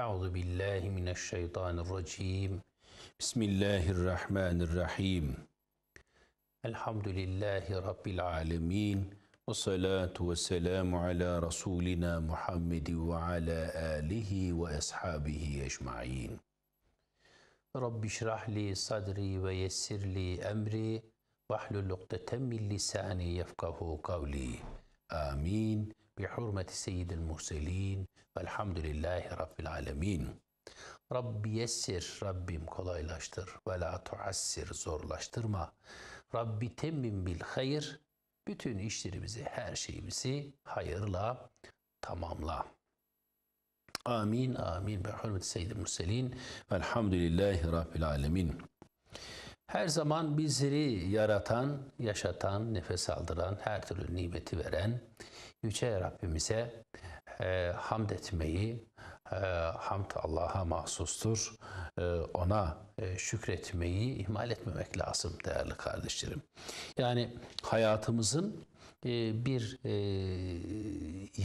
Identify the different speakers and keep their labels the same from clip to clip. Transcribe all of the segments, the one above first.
Speaker 1: أعوذ بالله من الشيطان الرجيم بسم الله الرحمن الرحيم الحمد لله رب العالمين والصلاة والسلام على رسولنا محمد وعلى آله وأصحابه أجمعين رب اشرح لي صدري ويسر لي أمري واحلل عقدة من لساني يفقه قولي آمين بحرمة سيد المرسلين والحمد لله رب العالمين Rabbi yessir, Rabbim kolaylaştır. Ve la tuassir, zorlaştırma. Rabbi temmin bil hayır, bütün işlerimizi, her şeyimizi hayırla tamamla. Amin, amin. Ve hürmet seyyid-i murselin. Velhamdülillahi Rabbil alemin. Her zaman bizleri yaratan, yaşatan, nefes aldıran, her türlü nimeti veren, Yüce Rabbimize e, hamd etmeyi, e, hamd Allah'a mahsustur, e, ona e, şükretmeyi ihmal etmemek lazım değerli kardeşlerim. Yani hayatımızın e, bir e,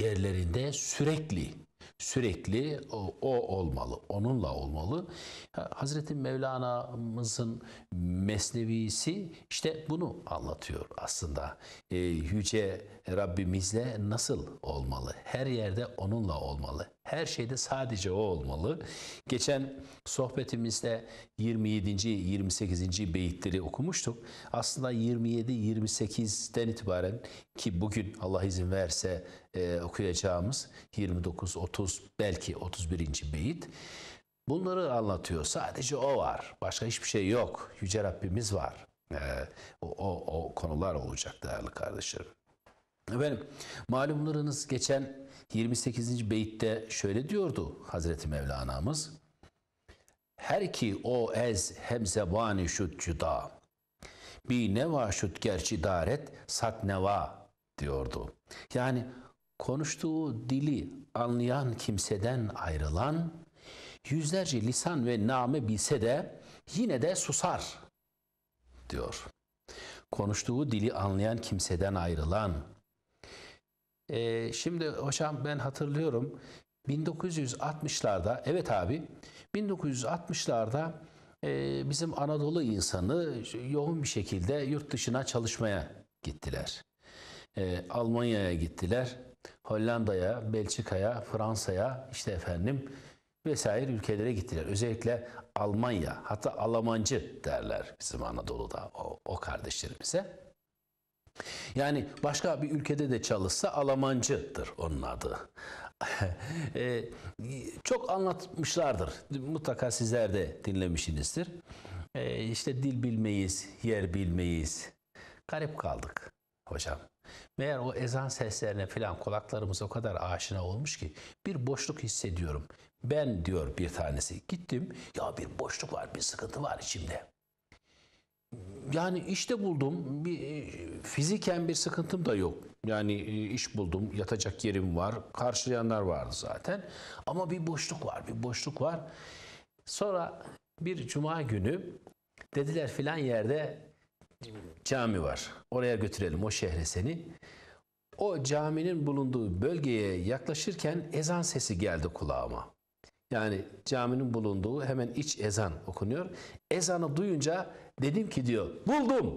Speaker 1: yerlerinde sürekli Sürekli o, o olmalı, onunla olmalı. Hazreti Mevlana'mızın mesnevisi işte bunu anlatıyor aslında. E, yüce Rabbimizle nasıl olmalı? Her yerde onunla olmalı. Her şeyde sadece o olmalı. Geçen sohbetimizde 27. 28. beyitleri okumuştuk. Aslında 27 28'den itibaren ki bugün Allah izin verse e, okuyacağımız 29 30 belki 31. beyit Bunları anlatıyor. Sadece o var. Başka hiçbir şey yok. Yüce Rabbimiz var. Ee, o, o, o konular olacak değerli kardeşlerim. Efendim malumlarınız geçen 28. beytte şöyle diyordu Hazreti Mevlana'mız. Her ki o ez hem zebani şut cüda. Bi neva şut gerçi daret sat neva diyordu. Yani konuştuğu dili anlayan kimseden ayrılan yüzlerce lisan ve name bilse de yine de susar diyor. Konuştuğu dili anlayan kimseden ayrılan e, şimdi hocam ben hatırlıyorum 1960'larda evet abi 1960'larda e, bizim Anadolu insanı yoğun bir şekilde yurt dışına çalışmaya gittiler. E, Almanya'ya gittiler, Hollanda'ya, Belçika'ya, Fransa'ya işte efendim vesaire ülkelere gittiler. Özellikle Almanya, hatta Almancı derler bizim Anadolu'da o, o kardeşlerimize. Yani başka bir ülkede de çalışsa Almancıdır onun adı. e, çok anlatmışlardır. Mutlaka sizler de dinlemişsinizdir. E, işte dil bilmeyiz, yer bilmeyiz. Garip kaldık hocam. Meğer o ezan seslerine falan kulaklarımız o kadar aşina olmuş ki bir boşluk hissediyorum. Ben diyor bir tanesi gittim ya bir boşluk var bir sıkıntı var içimde yani işte buldum. Bir, e, fiziken bir sıkıntım da yok. Yani e, iş buldum, yatacak yerim var. Karşılayanlar vardı zaten. Ama bir boşluk var, bir boşluk var. Sonra bir cuma günü dediler filan yerde cami var. Oraya götürelim o şehre seni. O caminin bulunduğu bölgeye yaklaşırken ezan sesi geldi kulağıma. Yani caminin bulunduğu hemen iç ezan okunuyor. Ezanı duyunca dedim ki diyor buldum.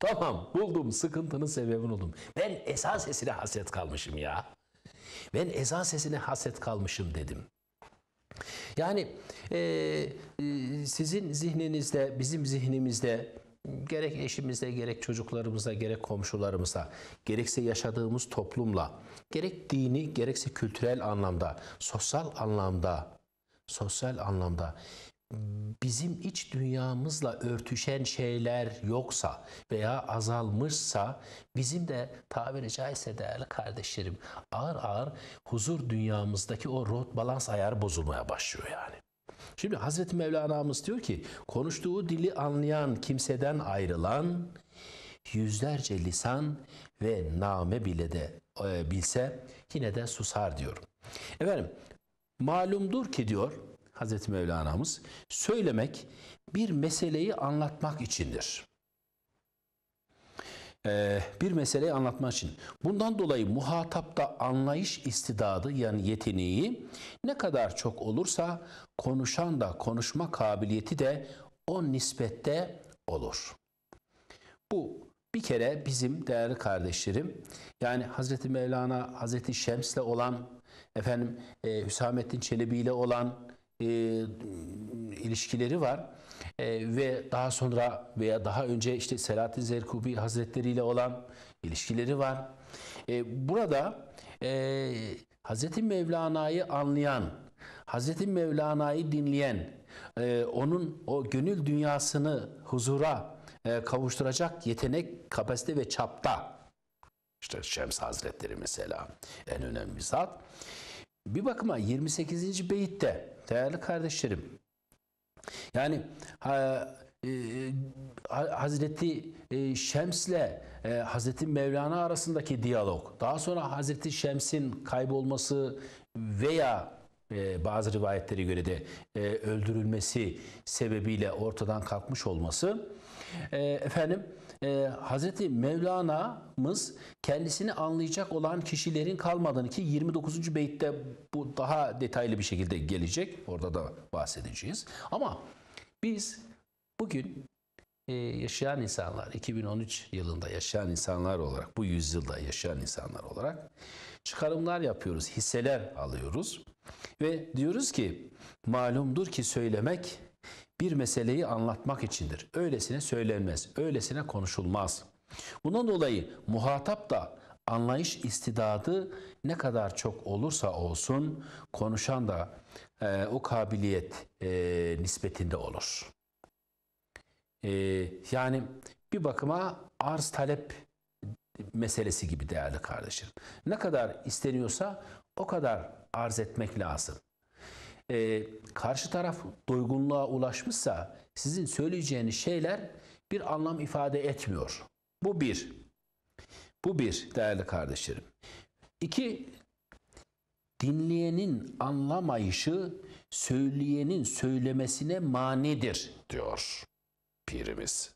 Speaker 1: Tamam buldum sıkıntının sebebini buldum. Ben ezan sesine hasret kalmışım ya. Ben ezan sesine hasret kalmışım dedim. Yani e, e, sizin zihninizde, bizim zihnimizde gerek eşimizde gerek çocuklarımızla, gerek komşularımızla, gerekse yaşadığımız toplumla, gerek dini, gerekse kültürel anlamda, sosyal anlamda sosyal anlamda bizim iç dünyamızla örtüşen şeyler yoksa veya azalmışsa bizim de tabiri caizse değerli kardeşlerim ağır ağır huzur dünyamızdaki o rot balans ayarı bozulmaya başlıyor yani. Şimdi Hazreti Mevlana'mız diyor ki konuştuğu dili anlayan kimseden ayrılan yüzlerce lisan ve name bile de e, bilse yine de susar diyor. Efendim Malumdur ki diyor Hazreti Mevlana'mız söylemek bir meseleyi anlatmak içindir. Ee, bir meseleyi anlatmak için. Bundan dolayı muhatapta anlayış istidadı yani yeteneği ne kadar çok olursa konuşan da konuşma kabiliyeti de o nispette olur. Bu bir kere bizim değerli kardeşlerim yani Hazreti Mevlana Hazreti Şems'le olan efendim e, Hüsamettin Çelebi ile olan e, ilişkileri var. E, ve daha sonra veya daha önce işte Selahattin Zerkubi Hazretleri ile olan ilişkileri var. E, burada e, Hazreti Mevlana'yı anlayan, Hazreti Mevlana'yı dinleyen, e, onun o gönül dünyasını huzura e, kavuşturacak yetenek, kapasite ve çapta işte Şems Hazretleri mesela en önemli zat. Bir bakıma 28. beyitte değerli kardeşlerim yani ha, e, e Hazreti e, Şems'le e, Hazreti Mevlana arasındaki diyalog, daha sonra Hazreti Şems'in kaybolması veya e, bazı rivayetlere göre de e, öldürülmesi sebebiyle ortadan kalkmış olması e, efendim e, Hazreti Mevlana'mız kendisini anlayacak olan kişilerin kalmadığını ki 29. beytte bu daha detaylı bir şekilde gelecek. Orada da bahsedeceğiz. Ama biz bugün e, yaşayan insanlar, 2013 yılında yaşayan insanlar olarak, bu yüzyılda yaşayan insanlar olarak çıkarımlar yapıyoruz, hisseler alıyoruz. Ve diyoruz ki malumdur ki söylemek bir meseleyi anlatmak içindir. Öylesine söylenmez, öylesine konuşulmaz. Bundan dolayı muhatap da anlayış istidadı ne kadar çok olursa olsun konuşan da e, o kabiliyet e, nispetinde olur. E, yani bir bakıma arz talep meselesi gibi değerli kardeşim. Ne kadar isteniyorsa o kadar arz etmek lazım e, karşı taraf doygunluğa ulaşmışsa sizin söyleyeceğiniz şeyler bir anlam ifade etmiyor. Bu bir. Bu bir değerli kardeşlerim. İki, dinleyenin anlamayışı söyleyenin söylemesine manidir diyor pirimiz.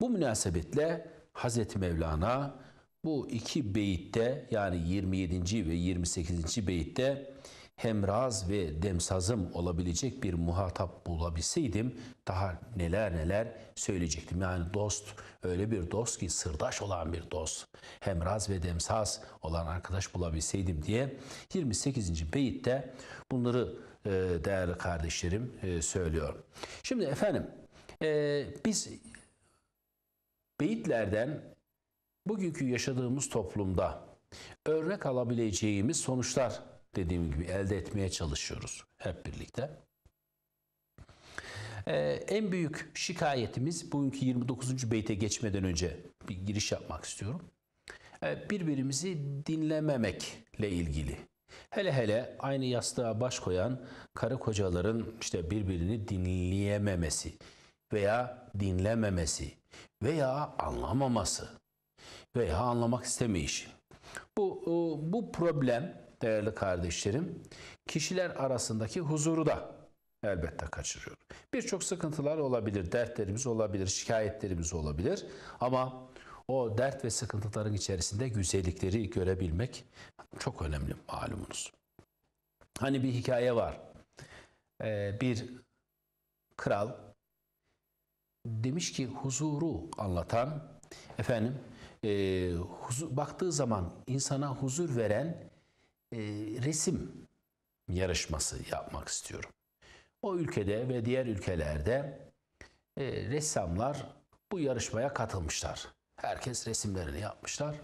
Speaker 1: Bu münasebetle Hazreti Mevlana bu iki beyitte yani 27. ve 28. beyitte hemraz ve demsazım olabilecek bir muhatap bulabilseydim daha neler neler söyleyecektim. Yani dost öyle bir dost ki sırdaş olan bir dost. Hemraz ve demsaz olan arkadaş bulabilseydim diye 28. beyitte bunları e, değerli kardeşlerim e, söylüyorum Şimdi efendim e, biz beyitlerden bugünkü yaşadığımız toplumda örnek alabileceğimiz sonuçlar dediğim gibi elde etmeye çalışıyoruz hep birlikte. Ee, en büyük şikayetimiz bugünkü 29. beyte geçmeden önce bir giriş yapmak istiyorum. Ee, birbirimizi dinlememekle ilgili. Hele hele aynı yastığa baş koyan karı kocaların işte birbirini dinleyememesi veya dinlememesi veya anlamaması veya anlamak istemeyişi. Bu e, bu problem değerli kardeşlerim, kişiler arasındaki huzuru da elbette kaçırıyor. Birçok sıkıntılar olabilir, dertlerimiz olabilir, şikayetlerimiz olabilir ama o dert ve sıkıntıların içerisinde güzellikleri görebilmek çok önemli malumunuz. Hani bir hikaye var. Ee, bir kral demiş ki huzuru anlatan efendim e, huzur, baktığı zaman insana huzur veren e, resim yarışması yapmak istiyorum. O ülkede ve diğer ülkelerde e, ressamlar bu yarışmaya katılmışlar. Herkes resimlerini yapmışlar.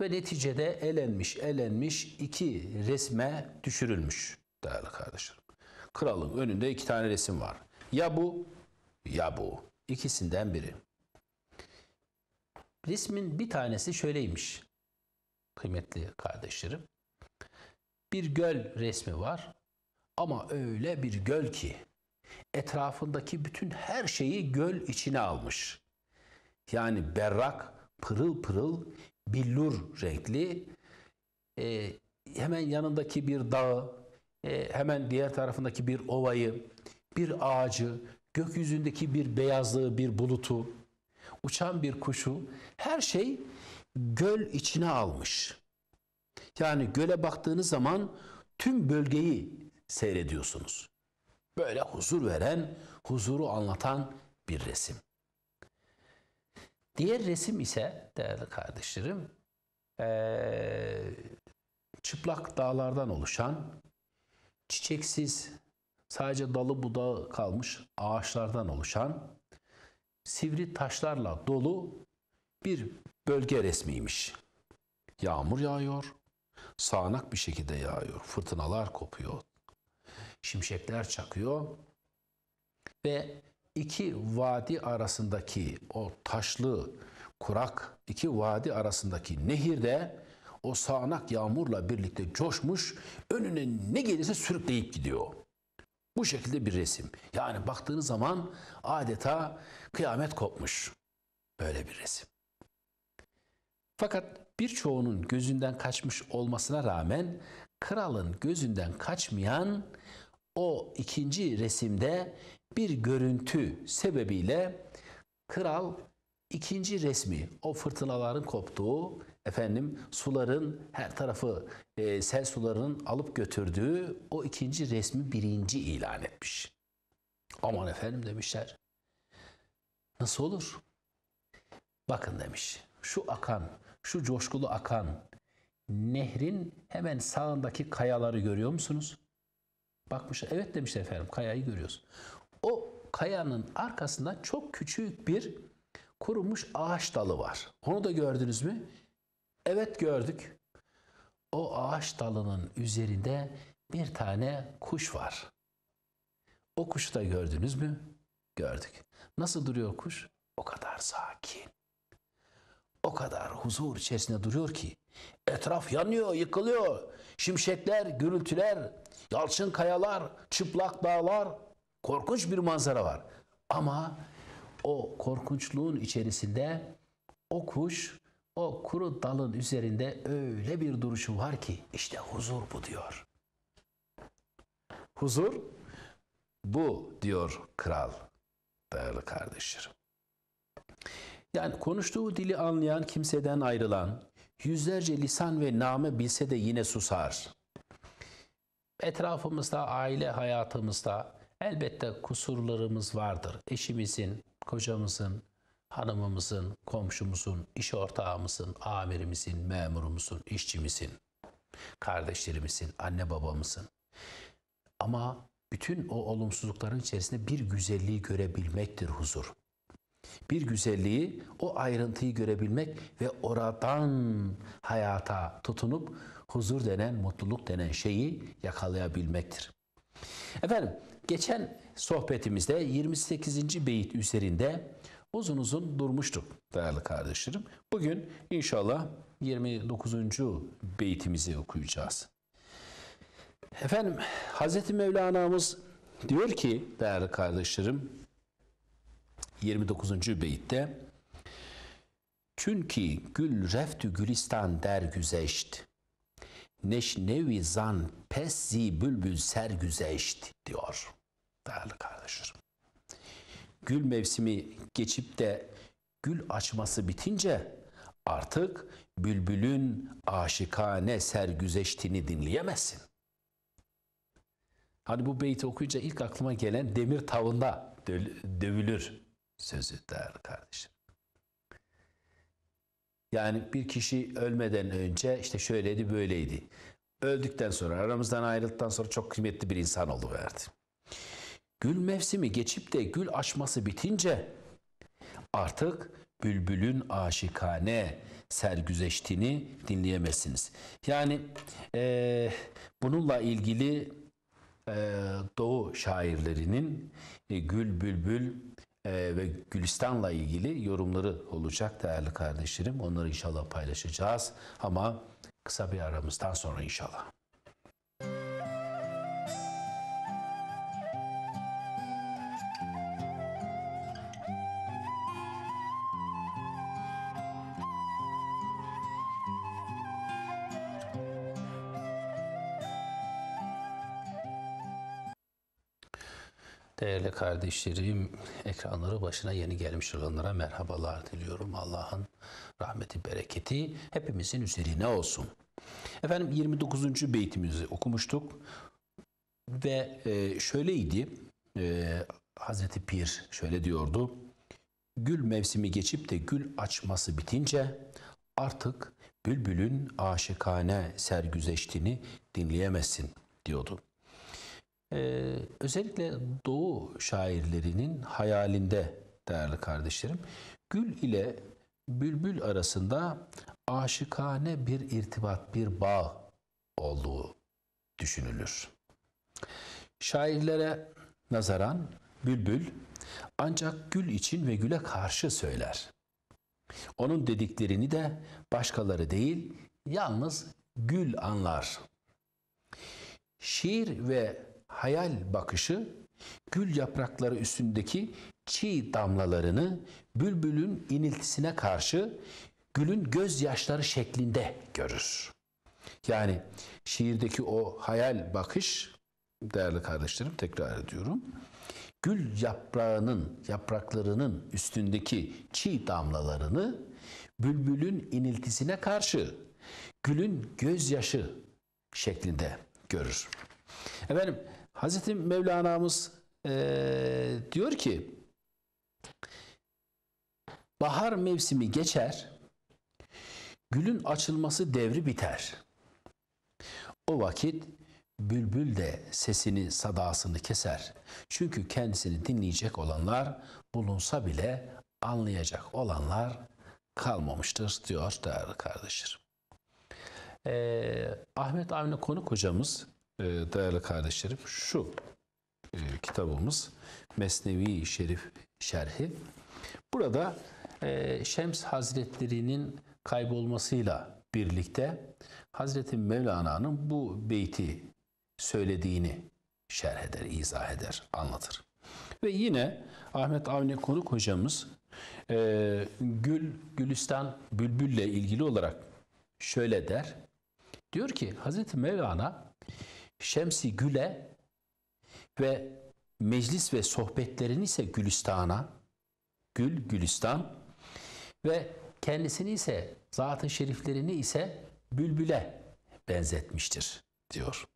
Speaker 1: Ve neticede elenmiş elenmiş iki resme düşürülmüş değerli kardeşlerim. Kralın önünde iki tane resim var. Ya bu ya bu. İkisinden biri. Resmin bir tanesi şöyleymiş kıymetli kardeşlerim. Bir göl resmi var ama öyle bir göl ki etrafındaki bütün her şeyi göl içine almış. Yani berrak, pırıl pırıl, billur renkli. E, hemen yanındaki bir dağı, e, hemen diğer tarafındaki bir ovayı, bir ağacı, gökyüzündeki bir beyazlığı, bir bulutu, uçan bir kuşu, her şey göl içine almış. Yani göle baktığınız zaman tüm bölgeyi seyrediyorsunuz. Böyle huzur veren, huzuru anlatan bir resim. Diğer resim ise değerli kardeşlerim çıplak dağlardan oluşan çiçeksiz sadece dalı budağı kalmış ağaçlardan oluşan sivri taşlarla dolu bir bölge resmiymiş. Yağmur yağıyor, sağanak bir şekilde yağıyor, fırtınalar kopuyor, şimşekler çakıyor ve iki vadi arasındaki o taşlı, kurak iki vadi arasındaki nehirde o sağanak yağmurla birlikte coşmuş, önüne ne gelirse sürükleyip gidiyor. Bu şekilde bir resim. Yani baktığınız zaman adeta kıyamet kopmuş. Böyle bir resim. Fakat birçoğunun gözünden kaçmış olmasına rağmen kralın gözünden kaçmayan o ikinci resimde bir görüntü sebebiyle kral ikinci resmi o fırtınaların koptuğu efendim suların her tarafı e, sel sularının alıp götürdüğü o ikinci resmi birinci ilan etmiş. Aman efendim demişler. Nasıl olur? Bakın demiş. Şu akan şu coşkulu akan nehrin hemen sağındaki kayaları görüyor musunuz? Bakmışlar. Evet demişler efendim kayayı görüyoruz. O kayanın arkasında çok küçük bir kurumuş ağaç dalı var. Onu da gördünüz mü? Evet gördük. O ağaç dalının üzerinde bir tane kuş var. O kuşu da gördünüz mü? Gördük. Nasıl duruyor kuş? O kadar sakin o kadar huzur içerisinde duruyor ki etraf yanıyor, yıkılıyor. Şimşekler, gürültüler, yalçın kayalar, çıplak dağlar, korkunç bir manzara var. Ama o korkunçluğun içerisinde o kuş o kuru dalın üzerinde öyle bir duruşu var ki işte huzur bu diyor. Huzur bu diyor kral değerli kardeşlerim. Yani konuştuğu dili anlayan kimseden ayrılan, yüzlerce lisan ve name bilse de yine susar. Etrafımızda, aile hayatımızda elbette kusurlarımız vardır. Eşimizin, kocamızın, hanımımızın, komşumuzun, iş ortağımızın, amirimizin, memurumuzun, işçimizin, kardeşlerimizin, anne babamızın. Ama bütün o olumsuzlukların içerisinde bir güzelliği görebilmektir huzur. Bir güzelliği, o ayrıntıyı görebilmek ve oradan hayata tutunup huzur denen, mutluluk denen şeyi yakalayabilmektir. Efendim, geçen sohbetimizde 28. beyit üzerinde uzun uzun durmuştuk değerli kardeşlerim. Bugün inşallah 29. beytimizi okuyacağız. Efendim Hazreti Mevlana'mız diyor ki değerli kardeşlerim 29. beyitte çünkü gül reftü gülistan der güzeşt. Neşnevi zan peszi bülbül ser sergüzeşt diyor değerli kardeşlerim. Gül mevsimi geçip de gül açması bitince artık bülbülün aşikane sergüzeştini dinleyemezsin. Hani bu beyti okuyunca ilk aklıma gelen demir tavında dövülür sözü değerli kardeşim. Yani bir kişi ölmeden önce işte şöyleydi böyleydi. Öldükten sonra aramızdan ayrıldıktan sonra çok kıymetli bir insan oldu verdi. Gül mevsimi geçip de gül açması bitince artık bülbülün aşikane sergüzeştiğini dinleyemezsiniz. Yani e, bununla ilgili e, Doğu şairlerinin e, Gül Bülbül ee, ve Gülistan'la ilgili yorumları olacak değerli kardeşlerim. Onları inşallah paylaşacağız ama kısa bir aramızdan sonra inşallah. kardeşlerim, ekranları başına yeni gelmiş olanlara merhabalar diliyorum. Allah'ın rahmeti, bereketi hepimizin üzerine olsun. Efendim 29. beytimizi okumuştuk ve e, şöyleydi. E, Hazreti Pir şöyle diyordu. Gül mevsimi geçip de gül açması bitince artık bülbülün aşikane sergüzeştiğini dinleyemezsin diyordu. Ee, özellikle Doğu şairlerinin hayalinde değerli kardeşlerim, gül ile bülbül arasında aşıkane bir irtibat, bir bağ olduğu düşünülür. Şairlere nazaran bülbül ancak gül için ve güle karşı söyler. Onun dediklerini de başkaları değil, yalnız gül anlar. Şiir ve hayal bakışı gül yaprakları üstündeki çiğ damlalarını bülbülün iniltisine karşı gülün gözyaşları şeklinde görür. Yani şiirdeki o hayal bakış değerli kardeşlerim tekrar ediyorum. Gül yaprağının, yapraklarının üstündeki çiğ damlalarını bülbülün iniltisine karşı gülün gözyaşı şeklinde görür. Efendim Hazreti Mevlana'mız e, diyor ki bahar mevsimi geçer gülün açılması devri biter. O vakit bülbül de sesini sadasını keser. Çünkü kendisini dinleyecek olanlar bulunsa bile anlayacak olanlar kalmamıştır diyor değerli kardeşlerim. Ee, Ahmet Avni Konuk hocamız ee, değerli kardeşlerim şu e, kitabımız Mesnevi Şerif Şerhi. Burada e, Şems Hazretleri'nin kaybolmasıyla birlikte Hazreti Mevlana'nın bu beyti söylediğini şerh eder, izah eder, anlatır. Ve yine Ahmet Avni Konuk hocamız e, Gül, Gülistan Bülbül'le ilgili olarak şöyle der. Diyor ki Hazreti Mevlana Şemsi Güle ve meclis ve sohbetlerini ise Gülistan'a, Gül, Gülistan ve kendisini ise zat-ı şeriflerini ise bülbüle benzetmiştir diyor.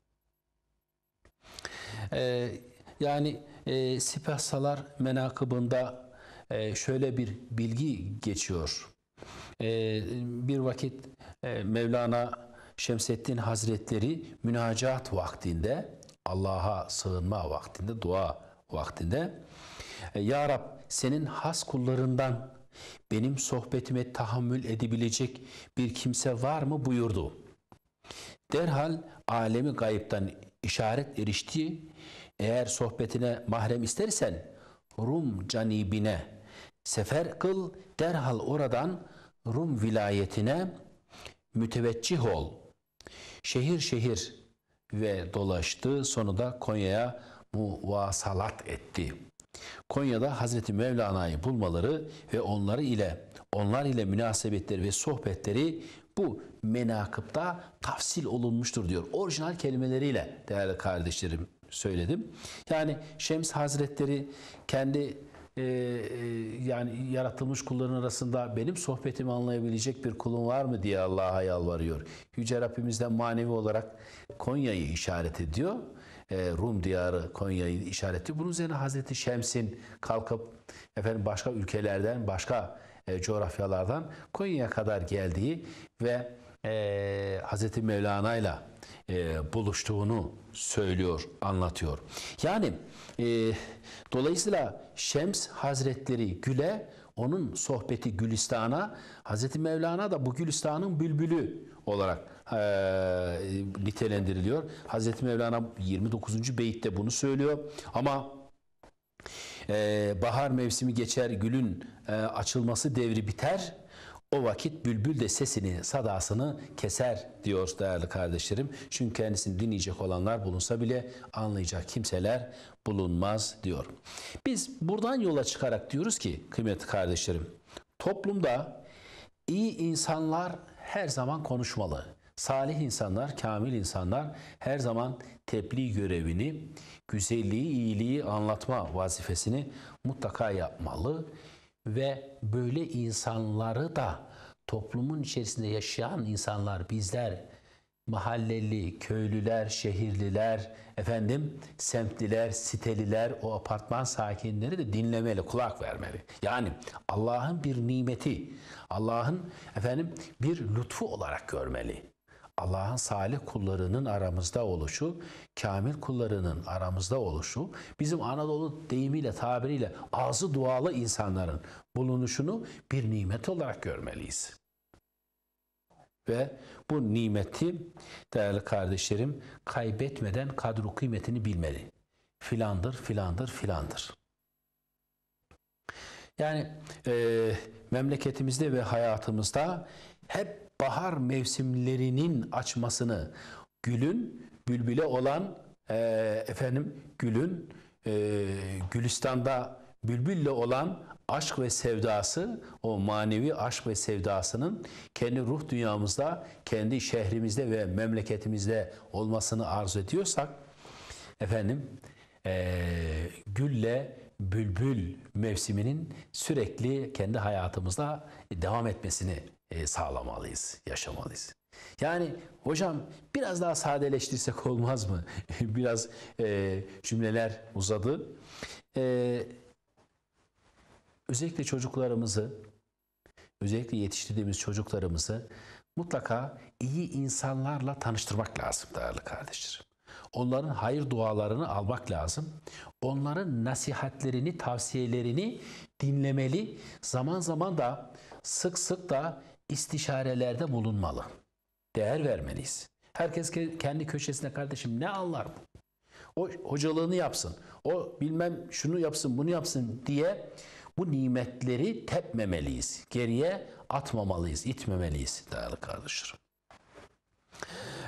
Speaker 1: Ee, yani e, Sipahsalar menakıbında e, şöyle bir bilgi geçiyor. E, bir vakit e, Mevlana Şemseddin Hazretleri münacat vaktinde, Allah'a sığınma vaktinde, dua vaktinde e, Ya Rab senin has kullarından benim sohbetime tahammül edebilecek bir kimse var mı buyurdu. Derhal alemi gayiptan işaret erişti. Eğer sohbetine mahrem istersen Rum canibine sefer kıl derhal oradan Rum vilayetine müteveccih ol. Şehir şehir ve dolaştı. Sonunda Konya'ya muvasalat etti. Konya'da Hazreti Mevlana'yı bulmaları ve onları ile onlar ile münasebetleri ve sohbetleri bu menakıpta tafsil olunmuştur diyor. Orijinal kelimeleriyle değerli kardeşlerim söyledim. Yani Şems Hazretleri kendi ee, e, yani yaratılmış kulların arasında benim sohbetimi anlayabilecek bir kulum var mı diye Allah'a yalvarıyor. Yüce Rabbimizden manevi olarak Konya'yı işaret ediyor. Ee, Rum diyarı Konya'yı işaretli. Bunun üzerine Hazreti Şems'in kalkıp efendim başka ülkelerden, başka e, coğrafyalardan Konya'ya kadar geldiği ve e, Hazreti Mevlana ile buluştuğunu söylüyor, anlatıyor. Yani ee, dolayısıyla Şems Hazretleri Gül'e, onun sohbeti Gülistan'a, Hazreti Mevlana da bu Gülistan'ın bülbülü olarak e, nitelendiriliyor. Hazreti Mevlana 29. beyitte bunu söylüyor. Ama e, bahar mevsimi geçer, gülün e, açılması devri biter. O vakit bülbül de sesini, sadasını keser diyor değerli kardeşlerim. Çünkü kendisini dinleyecek olanlar bulunsa bile anlayacak kimseler bulunmaz diyor. Biz buradan yola çıkarak diyoruz ki kıymetli kardeşlerim, toplumda iyi insanlar her zaman konuşmalı. Salih insanlar, kamil insanlar her zaman tebliğ görevini, güzelliği, iyiliği anlatma vazifesini mutlaka yapmalı ve böyle insanları da toplumun içerisinde yaşayan insanlar bizler mahalleli, köylüler, şehirliler, efendim semtliler, siteliler, o apartman sakinleri de dinlemeli, kulak vermeli. Yani Allah'ın bir nimeti, Allah'ın efendim bir lütfu olarak görmeli. Allah'ın salih kullarının aramızda oluşu, kamil kullarının aramızda oluşu, bizim Anadolu deyimiyle, tabiriyle ağzı dualı insanların bulunuşunu bir nimet olarak görmeliyiz. Ve bu nimeti değerli kardeşlerim kaybetmeden kadro kıymetini bilmeli. Filandır, filandır, filandır. Yani e, memleketimizde ve hayatımızda hep bahar mevsimlerinin açmasını, gülün bülbüle olan e, efendim gülün e, Gülistan'da bülbülle olan aşk ve sevdası, o manevi aşk ve sevdasının kendi ruh dünyamızda, kendi şehrimizde ve memleketimizde olmasını arzu ediyorsak, efendim, e, gülle bülbül mevsiminin sürekli kendi hayatımızda devam etmesini e, sağlamalıyız, yaşamalıyız. Yani hocam biraz daha sadeleştirsek olmaz mı? biraz e, cümleler uzadı. E, özellikle çocuklarımızı, özellikle yetiştirdiğimiz çocuklarımızı mutlaka iyi insanlarla tanıştırmak lazım değerli kardeşlerim. Onların hayır dualarını almak lazım. Onların nasihatlerini, tavsiyelerini dinlemeli. Zaman zaman da sık sık da istişarelerde bulunmalı. Değer vermeliyiz. Herkes kendi köşesine kardeşim ne anlar bu? O hocalığını yapsın. O bilmem şunu yapsın, bunu yapsın diye bu nimetleri tepmemeliyiz. Geriye atmamalıyız, itmemeliyiz değerli kardeşlerim.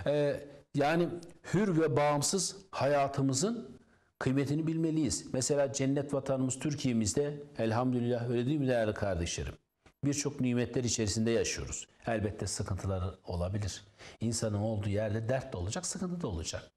Speaker 1: Ee, yani hür ve bağımsız hayatımızın kıymetini bilmeliyiz. Mesela cennet vatanımız Türkiye'mizde elhamdülillah öyle değil mi değerli kardeşlerim? birçok nimetler içerisinde yaşıyoruz. Elbette sıkıntılar olabilir. İnsanın olduğu yerde dert de olacak, sıkıntı da olacak.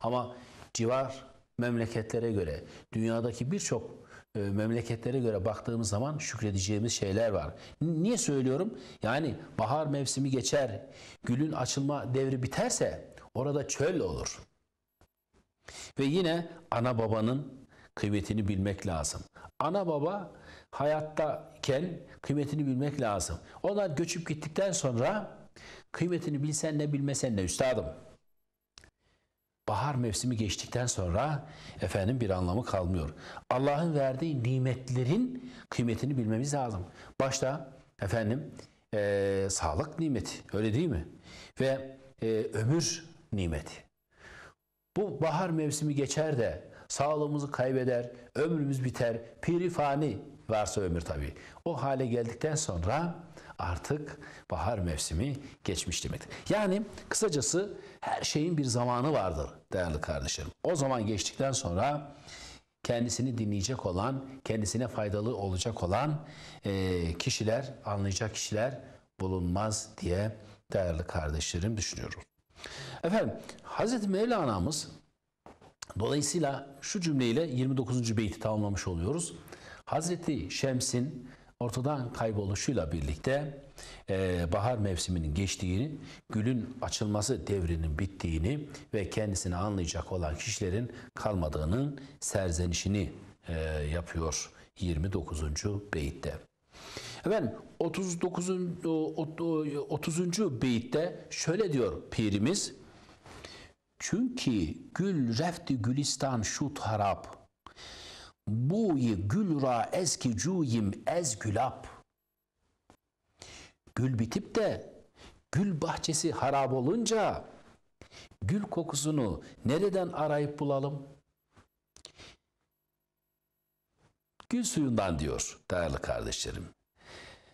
Speaker 1: Ama civar memleketlere göre, dünyadaki birçok e, memleketlere göre baktığımız zaman şükredeceğimiz şeyler var. Niye söylüyorum? Yani bahar mevsimi geçer, gülün açılma devri biterse orada çöl olur. Ve yine ana babanın kıymetini bilmek lazım. Ana baba hayattayken kıymetini bilmek lazım. Onlar göçüp gittikten sonra kıymetini bilsen ne bilmesen ne üstadım. Bahar mevsimi geçtikten sonra efendim bir anlamı kalmıyor. Allah'ın verdiği nimetlerin kıymetini bilmemiz lazım. Başta efendim e, sağlık nimeti öyle değil mi? Ve e, ömür nimeti. Bu bahar mevsimi geçer de sağlığımızı kaybeder, ömrümüz biter, pirifani varsa ömür tabii. O hale geldikten sonra artık bahar mevsimi geçmiş demektir. Yani kısacası her şeyin bir zamanı vardır değerli kardeşlerim. O zaman geçtikten sonra kendisini dinleyecek olan, kendisine faydalı olacak olan e, kişiler, anlayacak kişiler bulunmaz diye değerli kardeşlerim düşünüyorum. Efendim Hazreti Mevlana'mız dolayısıyla şu cümleyle 29. beyti tamamlamış oluyoruz. Hazreti Şems'in ortadan kayboluşuyla birlikte e, bahar mevsiminin geçtiğini, gülün açılması devrinin bittiğini ve kendisini anlayacak olan kişilerin kalmadığının serzenişini e, yapıyor 29. beyitte. Efendim 39. 30. beyitte şöyle diyor pirimiz. Çünkü gül refti gülistan şu tarap Buyi gül ra eski cuyim ez gülap. Gül bitip de gül bahçesi harap olunca gül kokusunu nereden arayıp bulalım? Gül suyundan diyor değerli kardeşlerim.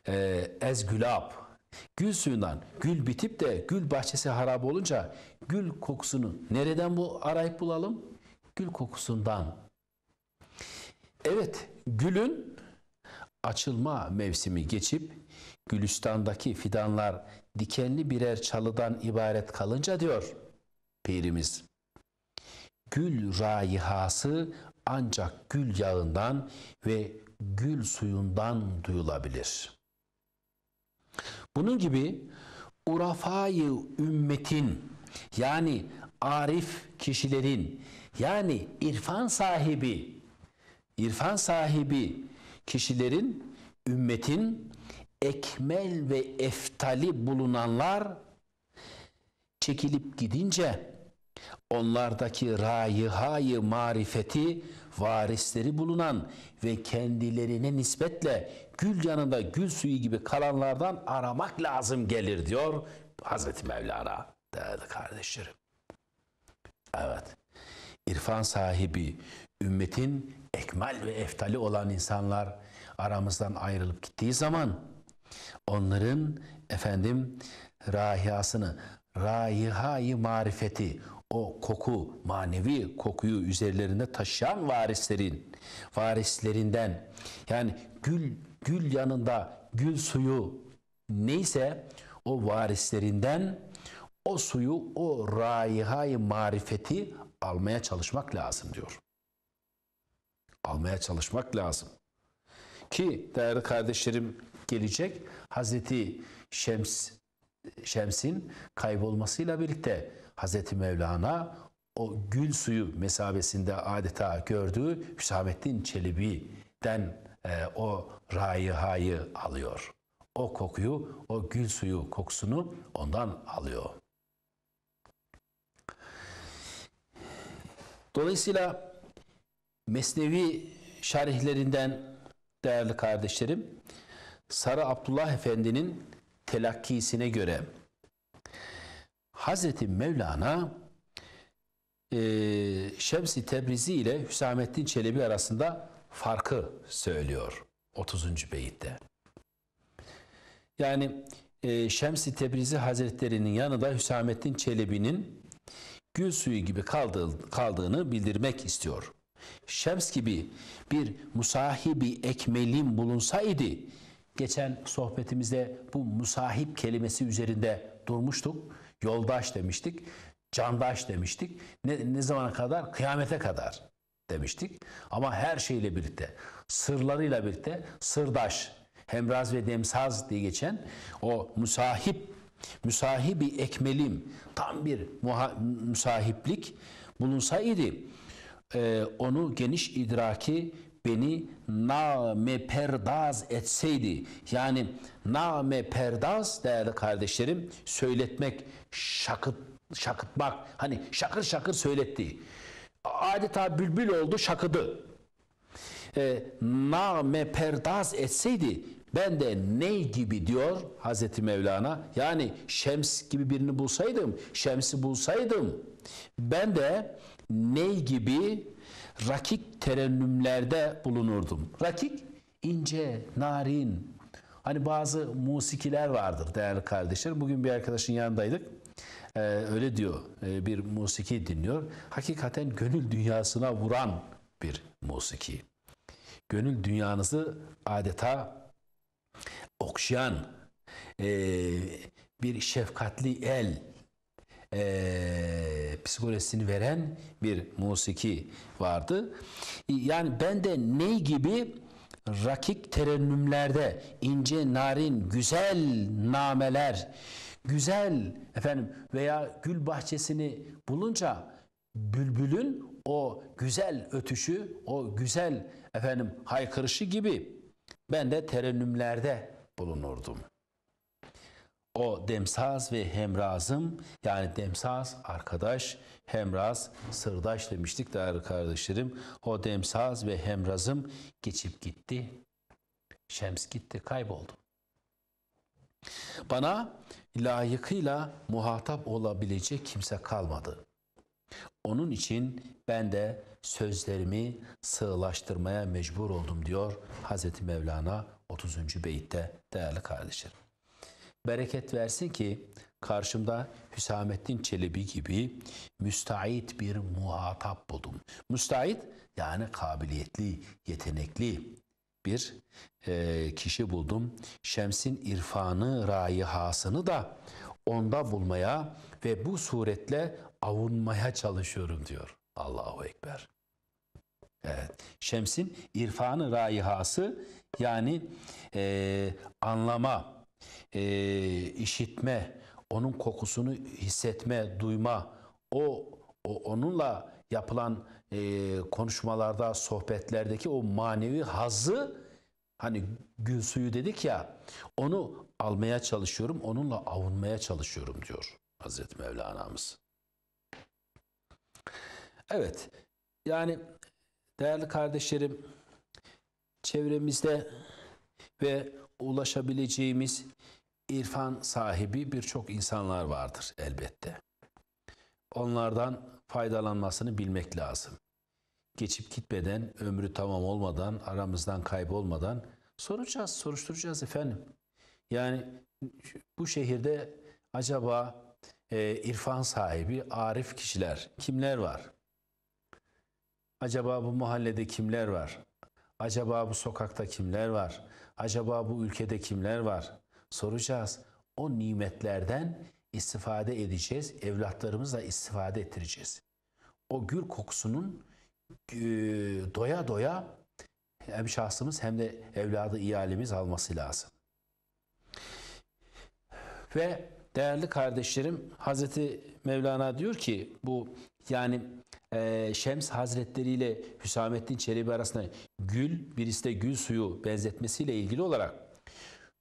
Speaker 1: Ee, ez gülap. Gül suyundan gül bitip de gül bahçesi harap olunca gül kokusunu nereden bu arayıp bulalım? Gül kokusundan Evet, gülün açılma mevsimi geçip Gülistan'daki fidanlar dikenli birer çalıdan ibaret kalınca diyor pirimiz. Gül rayihası ancak gül yağından ve gül suyundan duyulabilir. Bunun gibi urafayı ümmetin yani arif kişilerin yani irfan sahibi İrfan sahibi kişilerin, ümmetin ekmel ve eftali bulunanlar çekilip gidince onlardaki rayihayı marifeti varisleri bulunan ve kendilerine nispetle gül yanında gül suyu gibi kalanlardan aramak lazım gelir diyor Hazreti Mevlana değerli kardeşlerim. Evet. İrfan sahibi ümmetin ekmal ve eftali olan insanlar aramızdan ayrılıp gittiği zaman onların efendim rahiyasını, rahihayı marifeti, o koku, manevi kokuyu üzerlerinde taşıyan varislerin, varislerinden yani gül gül yanında gül suyu neyse o varislerinden o suyu, o raihayı marifeti almaya çalışmak lazım diyor almaya çalışmak lazım. Ki değerli kardeşlerim gelecek Hazreti Şems Şems'in kaybolmasıyla birlikte Hazreti Mevlana o gül suyu mesabesinde adeta gördüğü Hüsamettin Çelebi'den e, o rayihayı alıyor. O kokuyu, o gül suyu kokusunu ondan alıyor. Dolayısıyla Mesnevi şarihlerinden değerli kardeşlerim Sarı Abdullah Efendi'nin telakkisine göre Hazreti Mevlana e, Şemsi Tebrizi ile Hüsamettin Çelebi arasında farkı söylüyor 30. beyitte. Yani e, Şemsi Tebrizi Hazretleri'nin yanında Hüsamettin Çelebi'nin gül suyu gibi kaldığını bildirmek istiyor. Şems gibi bir musahibi ekmelim bulunsaydı, geçen sohbetimizde bu musahip kelimesi üzerinde durmuştuk. Yoldaş demiştik, candaş demiştik. Ne, ne zamana kadar? Kıyamete kadar demiştik. Ama her şeyle birlikte, sırlarıyla birlikte sırdaş, hemraz ve demsaz diye geçen o musahip, müsahibi ekmelim, tam bir muha, müsahiplik bulunsaydı e, onu geniş idraki beni name perdaz etseydi yani name perdaz değerli kardeşlerim söyletmek şakıt şakıtmak hani şakır şakır söyletti adeta bülbül oldu şakıdı e, name perdaz etseydi ben de ney gibi diyor Hazreti Mevlana yani şems gibi birini bulsaydım şemsi bulsaydım ben de ney gibi rakik terennümlerde bulunurdum. Rakik ince, narin. Hani bazı musikiler vardır değerli kardeşler. Bugün bir arkadaşın yanındaydık. Ee, öyle diyor ee, bir musiki dinliyor. Hakikaten gönül dünyasına vuran bir musiki. Gönül dünyanızı adeta okşayan e, bir şefkatli el e, psikolojisini veren bir musiki vardı. Yani ben de ney gibi rakik terennümlerde ince narin güzel nameler güzel efendim veya gül bahçesini bulunca bülbülün o güzel ötüşü, o güzel efendim haykırışı gibi ben de terennümlerde bulunurdum. O demsaz ve hemrazım yani demsaz arkadaş, hemraz sırdaş demiştik değerli kardeşlerim. O demsaz ve hemrazım geçip gitti. Şems gitti, kayboldu. Bana layıkıyla muhatap olabilecek kimse kalmadı. Onun için ben de sözlerimi sığlaştırmaya mecbur oldum diyor Hazreti Mevlana 30. beyitte değerli kardeşlerim. Bereket versin ki karşımda Hüsamettin Çelebi gibi müstahit bir muhatap buldum. Müstahit yani kabiliyetli, yetenekli bir e, kişi buldum. Şems'in irfanı, raihasını da onda bulmaya ve bu suretle avunmaya çalışıyorum diyor. Allahu Ekber. Evet. Şems'in irfanı raihası yani e, anlama, e, işitme, onun kokusunu hissetme, duyma, o, o onunla yapılan e, konuşmalarda, sohbetlerdeki o manevi hazı hani gül suyu dedik ya onu almaya çalışıyorum, onunla avunmaya çalışıyorum diyor Hazreti Mevlana'mız. Evet, yani değerli kardeşlerim çevremizde ve ulaşabileceğimiz irfan sahibi birçok insanlar vardır elbette. Onlardan faydalanmasını bilmek lazım. Geçip gitmeden, ömrü tamam olmadan, aramızdan kaybolmadan soracağız, soruşturacağız efendim. Yani bu şehirde acaba e, irfan sahibi, arif kişiler kimler var? Acaba bu mahallede kimler var? Acaba bu sokakta kimler var? Acaba bu ülkede kimler var? Soracağız. O nimetlerden istifade edeceğiz. Evlatlarımızla istifade ettireceğiz. O gül kokusunun e, doya doya hem şahsımız hem de evladı ihalemiz alması lazım. Ve değerli kardeşlerim Hazreti Mevlana diyor ki bu yani ee, Şems Hazretleri ile Hüsamettin Çelebi arasında gül, birisi de gül suyu benzetmesiyle ilgili olarak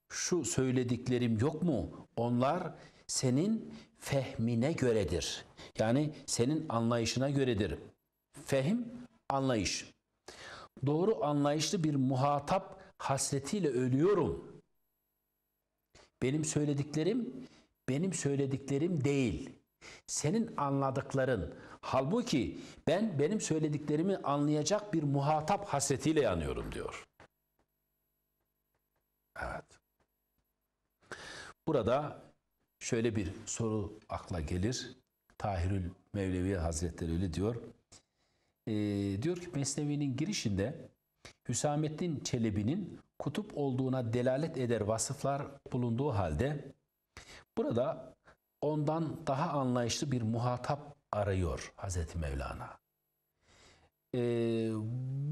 Speaker 1: şu söylediklerim yok mu? Onlar senin fehmine göredir. Yani senin anlayışına göredir. Fehim, anlayış. Doğru anlayışlı bir muhatap hasretiyle ölüyorum. Benim söylediklerim benim söylediklerim değil. Senin anladıkların halbuki ben benim söylediklerimi anlayacak bir muhatap hasretiyle yanıyorum diyor. Evet. Burada şöyle bir soru akla gelir. Tahirül Mevlevi Hazretleri öyle diyor. E, diyor ki Mesnevi'nin girişinde Hüsamettin Çelebi'nin kutup olduğuna delalet eder vasıflar bulunduğu halde burada ondan daha anlayışlı bir muhatap arıyor Hazreti Mevlana. Ee,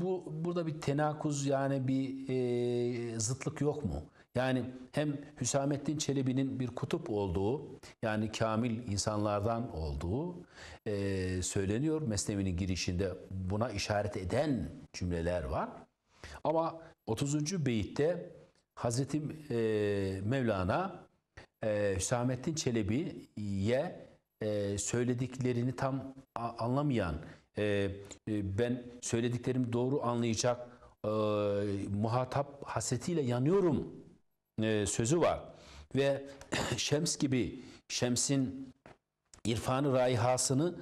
Speaker 1: bu burada bir tenakuz yani bir e, zıtlık yok mu? Yani hem Hüsamettin Çelebi'nin bir kutup olduğu yani kamil insanlardan olduğu e, söyleniyor. Mesnevi'nin girişinde buna işaret eden cümleler var. Ama 30. beyitte Hazreti e, Mevlana ee, Hüsamettin Çelebi'ye e, söylediklerini tam anlamayan, e, e, ben söylediklerimi doğru anlayacak muhatap hasetiyle yanıyorum sözü var. Ve Şems gibi, Şems'in irfanı raihasını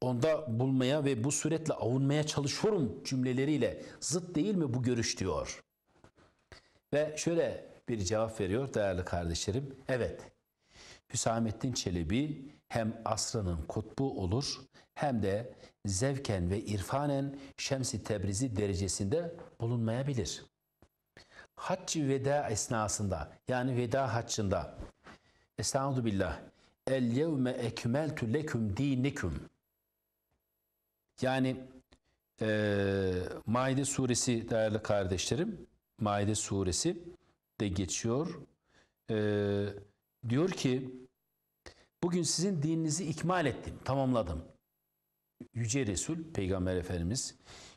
Speaker 1: onda bulmaya ve bu suretle avunmaya çalışıyorum cümleleriyle zıt değil mi bu görüş diyor. Ve şöyle bir cevap veriyor değerli kardeşlerim. Evet, Hüsamettin Çelebi hem asrının kutbu olur hem de zevken ve irfanen Şemsi Tebrizi derecesinde bulunmayabilir. Hac veda esnasında yani veda haccında Estağfurullah billah. El yevme ekmeltu leküm dinikum. Yani e, Maide suresi değerli kardeşlerim Maide suresi de geçiyor. Ee, diyor ki bugün sizin dininizi ikmal ettim, tamamladım. Yüce Resul Peygamber Efendimiz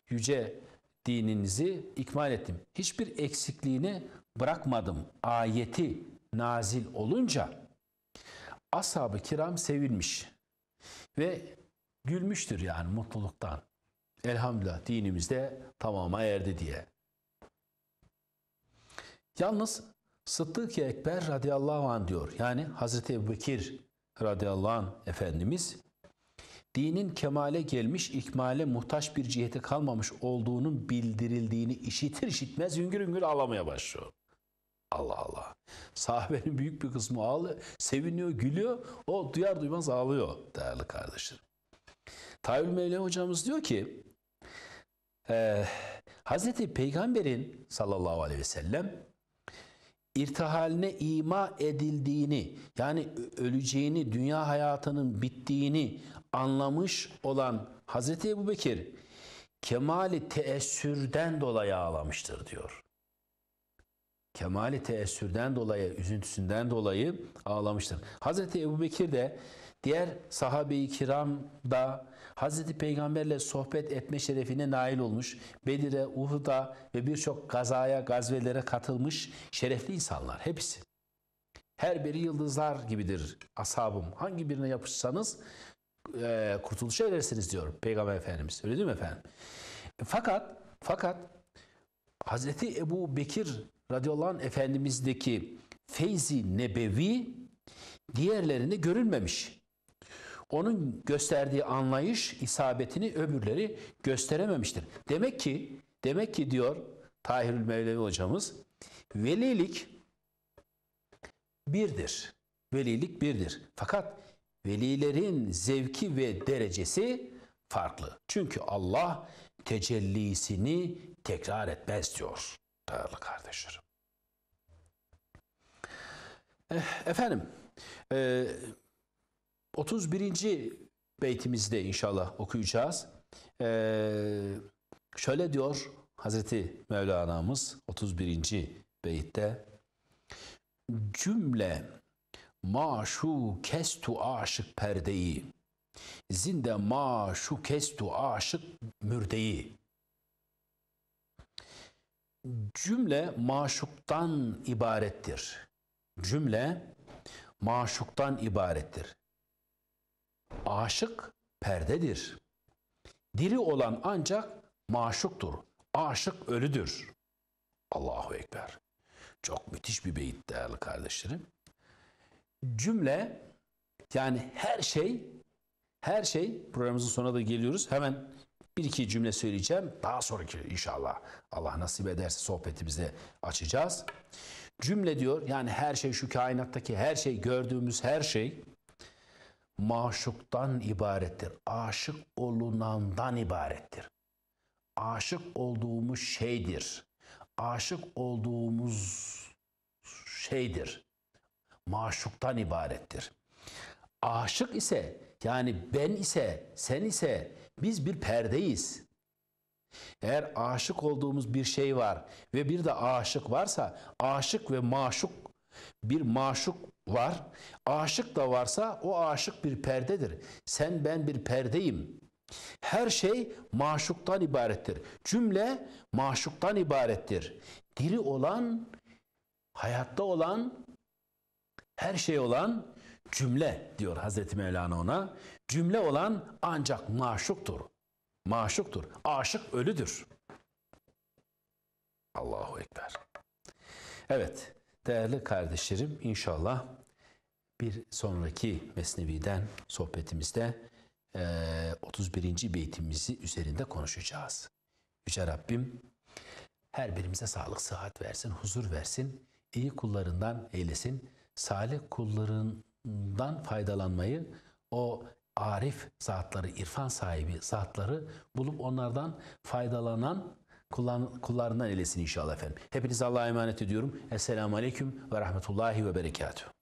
Speaker 1: yüce dininizi ikmal ettim. Hiçbir eksikliğini bırakmadım. Ayeti nazil olunca ashab-ı kiram sevilmiş ve gülmüştür yani mutluluktan. Elhamdülillah dinimizde tamama erdi diye. Yalnız Sıddık-ı Ekber radıyallahu anh diyor. Yani Hazreti Ebu Bekir radıyallahu anh Efendimiz dinin kemale gelmiş, ikmale muhtaç bir ciheti kalmamış olduğunun bildirildiğini işitir işitmez hüngür hüngür ağlamaya başlıyor. Allah Allah. Sahabenin büyük bir kısmı ağlıyor, seviniyor, gülüyor. O duyar duymaz ağlıyor değerli kardeşlerim. Tayyip Mevla hocamız diyor ki, e, Hazreti Peygamber'in sallallahu aleyhi ve sellem irtihaline ima edildiğini yani öleceğini, dünya hayatının bittiğini anlamış olan Hazreti Ebu Bekir kemali teessürden dolayı ağlamıştır diyor. Kemali teessürden dolayı, üzüntüsünden dolayı ağlamıştır. Hazreti Ebu Bekir de diğer sahabe-i kiram da Hazreti Peygamberle sohbet etme şerefine nail olmuş, Bedir'e, Uhud'a ve birçok gazaya, gazvelere katılmış şerefli insanlar hepsi. Her biri yıldızlar gibidir ashabım. Hangi birine yapışsanız e, kurtuluşa erersiniz diyor Peygamber Efendimiz. Öyle değil mi efendim? E, fakat fakat Hazreti Ebu Bekir radıyallahu anh Efendimiz'deki feyzi nebevi diğerlerinde görülmemiş onun gösterdiği anlayış isabetini öbürleri gösterememiştir. Demek ki demek ki diyor Tahirül Mevlevi hocamız velilik birdir. Velilik birdir. Fakat velilerin zevki ve derecesi farklı. Çünkü Allah tecellisini tekrar etmez diyor değerli kardeşlerim. Eh, efendim, eh, 31. beytimizde inşallah okuyacağız. Ee, şöyle diyor Hazreti Mevlana'mız 31. beyitte cümle maşu kestu aşık perdeyi zinde maşu kestu aşık mürdeyi cümle maşuktan ibarettir. Cümle maşuktan ibarettir. Aşık perdedir. Diri olan ancak maşuktur. Aşık ölüdür. Allahu Ekber. Çok müthiş bir beyit değerli kardeşlerim. Cümle yani her şey her şey programımızın sonuna da geliyoruz. Hemen bir iki cümle söyleyeceğim. Daha sonraki inşallah Allah nasip ederse sohbetimizi açacağız. Cümle diyor yani her şey şu kainattaki her şey gördüğümüz her şey maşuktan ibarettir. Aşık olunandan ibarettir. Aşık olduğumuz şeydir. Aşık olduğumuz şeydir. Maşuktan ibarettir. Aşık ise yani ben ise sen ise biz bir perdeyiz. Eğer aşık olduğumuz bir şey var ve bir de aşık varsa aşık ve maşuk bir maşuk var. Aşık da varsa o aşık bir perdedir. Sen ben bir perdeyim. Her şey maşuktan ibarettir. Cümle maşuktan ibarettir. Diri olan, hayatta olan, her şey olan cümle diyor Hazreti Mevlana ona. Cümle olan ancak maşuktur. Maşuktur. Aşık ölüdür. Allahu Ekber. Evet. Değerli kardeşlerim inşallah bir sonraki Mesnevi'den sohbetimizde 31. beytimizi üzerinde konuşacağız. Yüce Rabbim her birimize sağlık, sıhhat versin, huzur versin, iyi kullarından eylesin, salih kullarından faydalanmayı, o arif zatları, irfan sahibi zatları bulup onlardan faydalanan kullan, kullarından eylesin inşallah efendim. Hepinize Allah'a emanet ediyorum. Esselamu Aleyküm ve Rahmetullahi ve Berekatuhu.